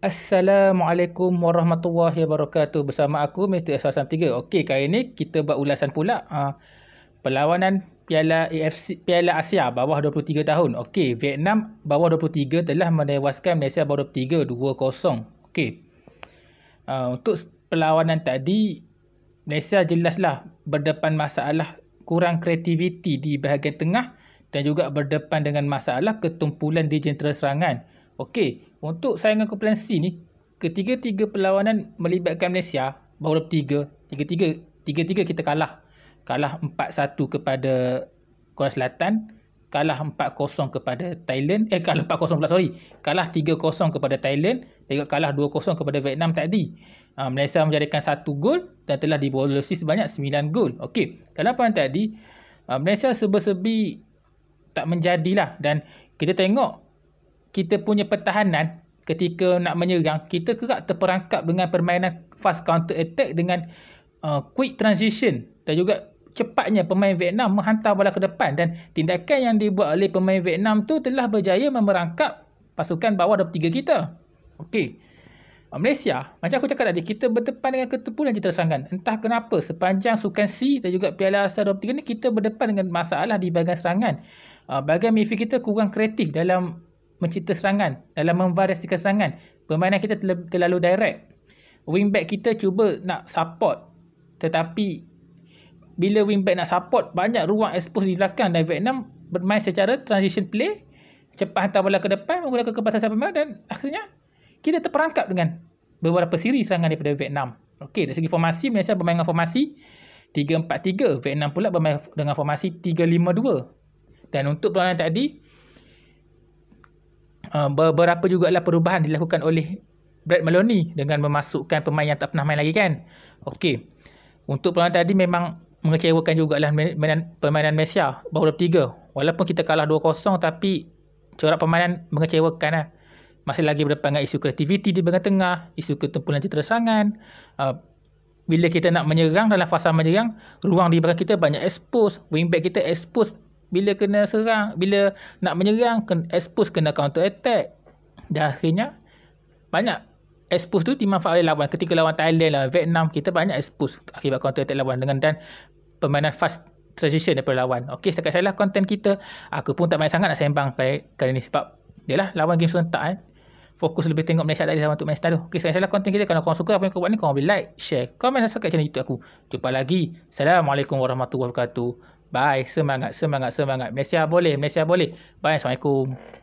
Assalamualaikum warahmatullahi wabarakatuh Bersama aku Mr. S13 Okey, kali ni kita buat ulasan pula ha, Perlawanan Piala AFC, Piala Asia bawah 23 tahun Okey, Vietnam bawah 23 telah menewaskan Malaysia bawah 23 2-0 Okey uh, Untuk perlawanan tadi Malaysia jelaslah berdepan masalah kurang kreativiti di bahagian tengah dan juga berdepan dengan masalah ketumpulan di jentera serangan. Okey, untuk saya dengan Kumpulan C ni, ketiga-tiga perlawanan melibatkan Malaysia, baru tiga, tiga-tiga, tiga-tiga kita kalah. Kalah 4-1 kepada Korea Selatan, kalah 4-0 kepada Thailand, eh kalah 4-0 pula sorry, kalah 3-0 kepada Thailand, dan kalah 2-0 kepada Vietnam tadi. Uh, Malaysia menjadikan satu gol dan telah dibolosi sebanyak 9 gol. Okey, dalam poin tadi, uh, Malaysia sebesebi tak menjadilah dan kita tengok kita punya pertahanan ketika nak menyerang kita kerap terperangkap dengan permainan fast counter attack dengan uh, quick transition dan juga cepatnya pemain Vietnam menghantar bola ke depan dan tindakan yang dibuat oleh pemain Vietnam tu telah berjaya memerangkap pasukan bawah tiga kita. Okey. Malaysia, macam aku cakap tadi, kita berdepan dengan ketupu ketepulan cerita serangan. Entah kenapa sepanjang Sukan C dan juga Piala Asia tiga ni kita berdepan dengan masalah di bahagian serangan. Uh, bahagian midfield kita kurang kreatif dalam mencipta serangan dalam memvariasikan serangan permainan kita terl- terlalu direct wingback kita cuba nak support tetapi bila wingback nak support banyak ruang expose di belakang dan Vietnam bermain secara transition play cepat hantar bola ke depan menggunakan kepasan sampai dan akhirnya kita terperangkap dengan beberapa siri serangan daripada Vietnam. Okey, dari segi formasi Malaysia bermain dengan formasi 3-4-3, Vietnam pula bermain dengan formasi 3-5-2. Dan untuk perlawanan tadi, Ah, beberapa juga lah perubahan dilakukan oleh Brad Maloney dengan memasukkan pemain yang tak pernah main lagi kan. Okey. Untuk perlawanan tadi memang mengecewakan juga jugalah permainan Malaysia baru tiga. Walaupun kita kalah 2-0 tapi corak permainan mengecewakan lah. Masih lagi berdepan dengan isu kreativiti di bahagian tengah, isu ketumpulan citra serangan. Uh, bila kita nak menyerang dalam fasa menyerang, ruang di bahagian kita banyak expose, wingback kita expose bila kena serang, bila nak menyerang, kena expose kena counter attack. Dan akhirnya, banyak expose tu dimanfaat oleh lawan. Ketika lawan Thailand, lawan Vietnam, kita banyak expose akibat counter attack lawan dengan dan permainan fast transition daripada lawan. Okey, setakat saya lah konten kita. Aku pun tak banyak sangat nak sembang kali, kali ni sebab Yalah, lawan game serentak eh fokus lebih tengok Malaysia dari lawan untuk Malaysia tu. Okey, saya salah konten kita. Kalau korang suka apa yang korang buat ni, korang boleh like, share, komen dan subscribe channel YouTube aku. Jumpa lagi. Assalamualaikum warahmatullahi wabarakatuh. Bye. Semangat, semangat, semangat. Malaysia boleh, Malaysia boleh. Bye. Assalamualaikum.